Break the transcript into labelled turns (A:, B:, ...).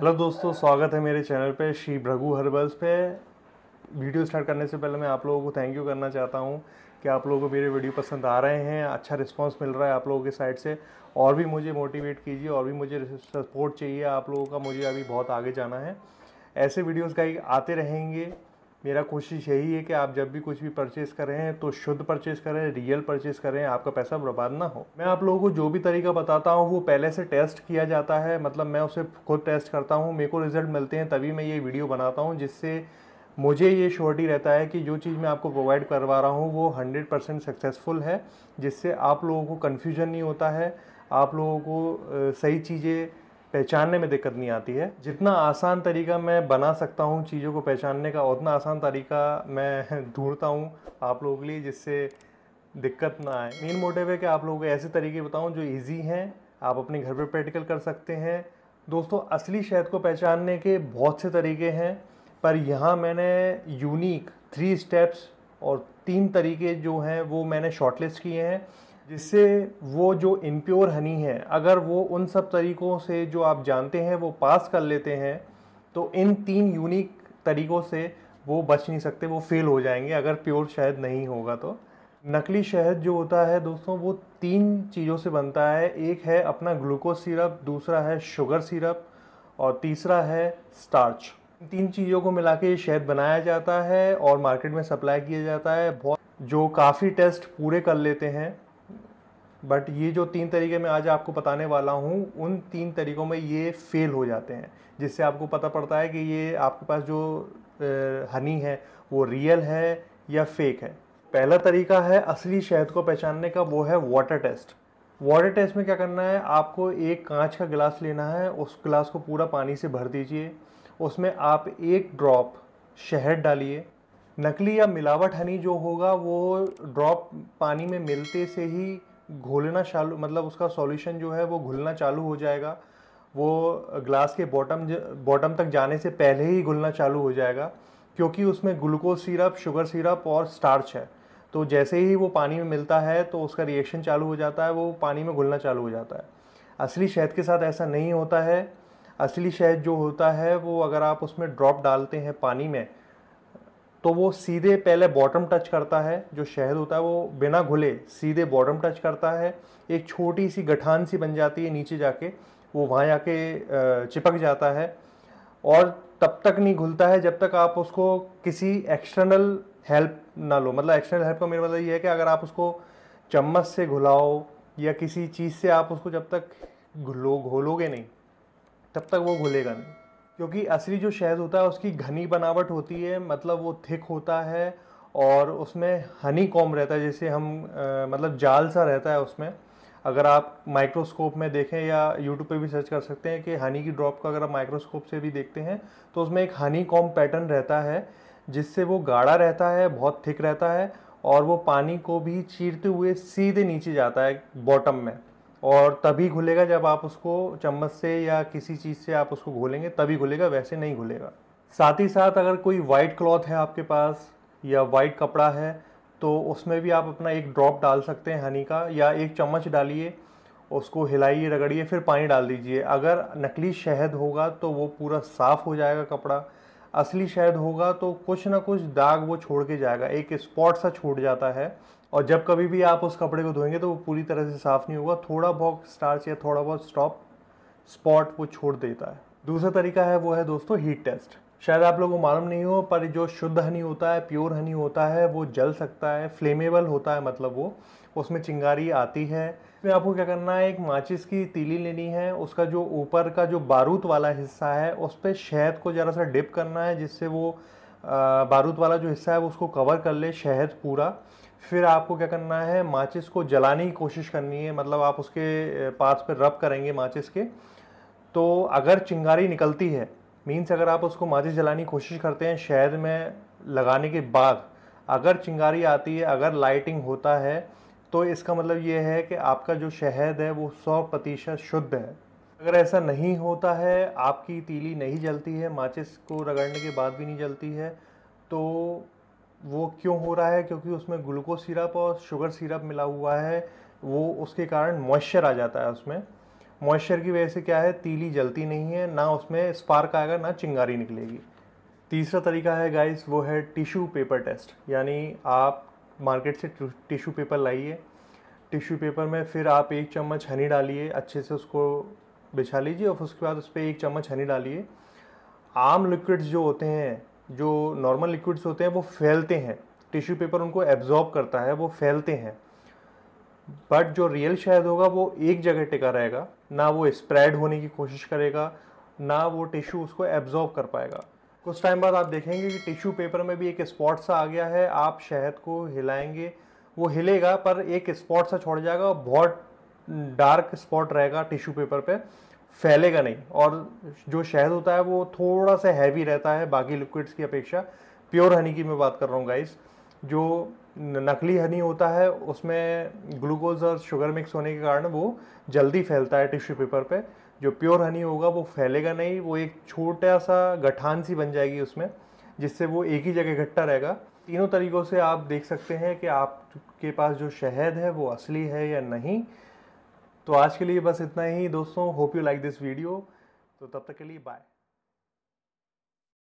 A: hello दोस्तों स्वागत है मेरे चैनल पे श्री भ्रघु हर्बल्स पे वीडियो स्टार्ट करने से पहले मैं आप लोगों को थैंक यू करना चाहता हूँ कि आप लोगों को मेरे वीडियो पसंद आ रहे हैं अच्छा रिस्पांस मिल रहा है आप लोगों के साइड से और भी मुझे मोटिवेट कीजिए और भी मुझे सपोर्ट चाहिए आप लोगों का मुझे अभी बहुत आगे जाना है ऐसे वीडियोज़ का आते रहेंगे मेरा कोशिश यही है कि आप जब भी कुछ भी परचेज़ करें तो शुद्ध परचेज़ करें रियल परचेज़ करें आपका पैसा बर्बाद ना हो मैं आप लोगों को जो भी तरीका बताता हूँ वो पहले से टेस्ट किया जाता है मतलब मैं उसे खुद टेस्ट करता हूँ मेरे को रिज़ल्ट मिलते हैं तभी मैं ये वीडियो बनाता हूँ जिससे मुझे ये श्योरिटी रहता है कि जो चीज़ मैं आपको प्रोवाइड करवा रहा हूँ वो हंड्रेड परसेंट सक्सेसफुल है जिससे आप लोगों को कन्फ्यूजन नहीं होता है आप लोगों को सही चीज़ें पहचानने में दिक्कत नहीं आती है जितना आसान तरीका मैं बना सकता हूँ चीज़ों को पहचानने का उतना आसान तरीका मैं ढूंढता हूँ आप लोगों के लिए जिससे दिक्कत ना आए मेन मोटिव है कि आप लोगों को ऐसे तरीके बताऊँ जो ईजी हैं आप अपने घर पर प्रैक्टिकल कर सकते हैं दोस्तों असली शहद को पहचानने के बहुत से तरीके हैं पर यहाँ मैंने यूनिक थ्री स्टेप्स और तीन तरीके जो हैं वो मैंने शॉर्टलिस्ट किए हैं जिससे वो जो इम्प्योर हनी है अगर वो उन सब तरीक़ों से जो आप जानते हैं वो पास कर लेते हैं तो इन तीन यूनिक तरीक़ों से वो बच नहीं सकते वो फेल हो जाएंगे अगर प्योर शहद नहीं होगा तो नकली शहद जो होता है दोस्तों वो तीन चीज़ों से बनता है एक है अपना ग्लूकोज सिरप दूसरा है शुगर सिरप और तीसरा है स्टार्च तीन चीज़ों को मिला के ये शहद बनाया जाता है और मार्केट में सप्लाई किया जाता है बहुत जो काफ़ी टेस्ट पूरे कर लेते हैं बट ये जो तीन तरीके मैं आज आपको बताने वाला हूँ उन तीन तरीक़ों में ये फ़ेल हो जाते हैं जिससे आपको पता पड़ता है कि ये आपके पास जो हनी है वो रियल है या फेक है पहला तरीका है असली शहद को पहचानने का वो है वाटर टेस्ट वाटर टेस्ट में क्या करना है आपको एक कांच का गिलास लेना है उस गिलास को पूरा पानी से भर दीजिए उसमें आप एक ड्रॉप शहद डालिए नकली या मिलावट हनी जो होगा वो ड्रॉप पानी में मिलते से ही घोलना चालू मतलब उसका सॉल्यूशन जो है वो घुलना चालू हो जाएगा वो ग्लास के बॉटम बॉटम तक जाने से पहले ही घुलना चालू हो जाएगा क्योंकि उसमें ग्लूकोज सिरप शुगर सिरप और स्टार्च है तो जैसे ही वो पानी में मिलता है तो उसका रिएक्शन चालू हो जाता है वो पानी में घुलना चालू हो जाता है असली शहद के साथ ऐसा नहीं होता है असली शहद जो होता है वो अगर आप उसमें ड्रॉप डालते हैं पानी में तो वो सीधे पहले बॉटम टच करता है जो शहद होता है वो बिना घुले सीधे बॉटम टच करता है एक छोटी सी गठान सी बन जाती है नीचे जाके वो वहाँ जाके चिपक जाता है और तब तक नहीं घुलता है जब तक आप उसको किसी एक्सटर्नल हेल्प ना लो मतलब एक्सटर्नल हेल्प का मेरा मतलब ये है कि अगर आप उसको चम्मच से घुलाओ या किसी चीज़ से आप उसको जब तक घुलो घोलोगे नहीं तब तक वो घुलेगा नहीं क्योंकि असली जो शहद होता है उसकी घनी बनावट होती है मतलब वो थिक होता है और उसमें हनी कॉम रहता है जैसे हम आ, मतलब जाल सा रहता है उसमें अगर आप माइक्रोस्कोप में देखें या यूट्यूब पे भी सर्च कर सकते हैं कि हनी की ड्रॉप का अगर आप माइक्रोस्कोप से भी देखते हैं तो उसमें एक हनी कॉम पैटर्न रहता है जिससे वो गाढ़ा रहता है बहुत थिक रहता है और वो पानी को भी चीरते हुए सीधे नीचे जाता है बॉटम में और तभी घुलेगा जब आप उसको चम्मच से या किसी चीज़ से आप उसको घोलेंगे तभी घुलेगा वैसे नहीं घुलेगा साथ ही साथ अगर कोई वाइट क्लॉथ है आपके पास या वाइट कपड़ा है तो उसमें भी आप अपना एक ड्रॉप डाल सकते हैं हनी का या एक चम्मच डालिए उसको हिलाइए रगड़िए फिर पानी डाल दीजिए अगर नकली शहद होगा तो वो पूरा साफ़ हो जाएगा कपड़ा असली शहद होगा तो कुछ ना कुछ दाग वो छोड़ के जाएगा एक स्पॉट सा छूट जाता है और जब कभी भी आप उस कपड़े को धोएंगे तो वो पूरी तरह से साफ़ नहीं होगा थोड़ा बहुत स्टार्च या थोड़ा बहुत स्टॉप स्पॉट वो छोड़ देता है दूसरा तरीका है वो है दोस्तों हीट टेस्ट शायद आप लोगों को मालूम नहीं हो पर जो शुद्ध हनी होता है प्योर हनी होता है वो जल सकता है फ्लेमेबल होता है मतलब वो उसमें चिंगारी आती है इसमें आपको क्या करना है एक माचिस की तीली लेनी है उसका जो ऊपर का जो बारूद वाला हिस्सा है उस पर शहद को ज़रा सा डिप करना है जिससे वो बारूद वाला जो हिस्सा है वो उसको कवर कर ले शहद पूरा फिर आपको क्या करना है माचिस को जलाने की कोशिश करनी है मतलब आप उसके पास पर रब करेंगे माचिस के तो अगर चिंगारी निकलती है मीन्स अगर आप उसको माचिस जलाने की कोशिश करते हैं शहद में लगाने के बाद अगर चिंगारी आती है अगर लाइटिंग होता है तो इसका मतलब ये है कि आपका जो शहद है वो सौ प्रतिशत शुद्ध है अगर ऐसा नहीं होता है आपकी तीली नहीं जलती है माचिस को रगड़ने के बाद भी नहीं जलती है तो वो क्यों हो रहा है क्योंकि उसमें ग्लूकोज सिरप और शुगर सिरप मिला हुआ है वो उसके कारण मॉइस्चर आ जाता है उसमें मॉइस्चर की वजह से क्या है तीली जलती नहीं है ना उसमें स्पार्क आएगा ना चिंगारी निकलेगी तीसरा तरीका है गाइस वो है टिश्यू पेपर टेस्ट यानी आप मार्केट से टिश्यू पेपर लाइए टिश्यू पेपर में फिर आप एक चम्मच हनी डालिए अच्छे से उसको बिछा लीजिए और उसके बाद उस पर एक चम्मच हनी डालिए आम लिक्विड्स जो होते हैं जो नॉर्मल लिक्विड्स होते हैं वो फैलते हैं टिश्यू पेपर उनको एब्जॉर्ब करता है वो फैलते हैं बट जो रियल शहद होगा वो एक जगह टिका रहेगा ना वो स्प्रेड होने की कोशिश करेगा ना वो टिश्यू उसको एब्जॉर्ब कर पाएगा कुछ टाइम बाद आप देखेंगे कि टिश्यू पेपर में भी एक स्पॉट सा आ गया है आप शहद को हिलाएंगे वो हिलेगा पर एक स्पॉट सा छोड़ जाएगा और बहुत डार्क स्पॉट रहेगा टिश्यू पेपर पे फैलेगा नहीं और जो शहद होता है वो थोड़ा सा हैवी रहता है बाकी लिक्विड्स की अपेक्षा प्योर हनी की मैं बात कर रहा हूँ गाइस जो नकली हनी होता है उसमें ग्लूकोज और शुगर मिक्स होने के कारण वो जल्दी फैलता है टिश्यू पेपर पे जो प्योर हनी होगा वो फैलेगा नहीं वो एक छोटा सा गठान सी बन जाएगी उसमें जिससे वो एक ही जगह इकट्ठा रहेगा तीनों तरीक़ों से आप देख सकते हैं कि आपके पास जो शहद है वो असली है या नहीं तो आज के लिए बस इतना ही दोस्तों hope you like this video तो तब तक के लिए बाय